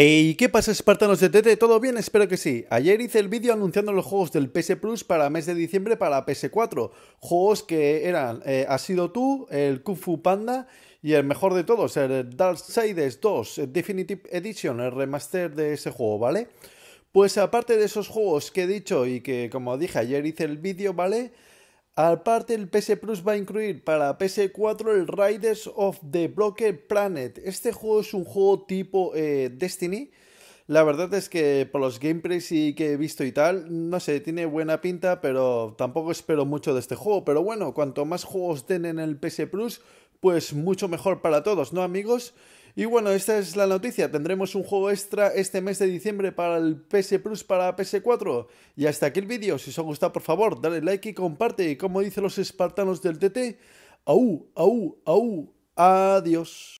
¿Y qué pasa, espartanos de TT? ¿Todo bien? Espero que sí. Ayer hice el vídeo anunciando los juegos del PS Plus para mes de diciembre para PS4. Juegos que eran eh, Ha sido tú, el Kung Fu Panda y el mejor de todos, el Darksiders 2 Definitive Edition, el remaster de ese juego, ¿vale? Pues aparte de esos juegos que he dicho y que, como dije, ayer hice el vídeo, ¿vale? Aparte, el PS Plus va a incluir para PS4 el Riders of the Broken Planet. Este juego es un juego tipo eh, Destiny. La verdad es que por los gameplays y que he visto y tal, no sé, tiene buena pinta, pero tampoco espero mucho de este juego. Pero bueno, cuanto más juegos den en el PS Plus, pues mucho mejor para todos, ¿no amigos? Y bueno, esta es la noticia. Tendremos un juego extra este mes de diciembre para el PS Plus para PS4. Y hasta aquí el vídeo. Si os ha gustado, por favor, dale like y comparte. Y como dicen los espartanos del TT, au, au, au, adiós.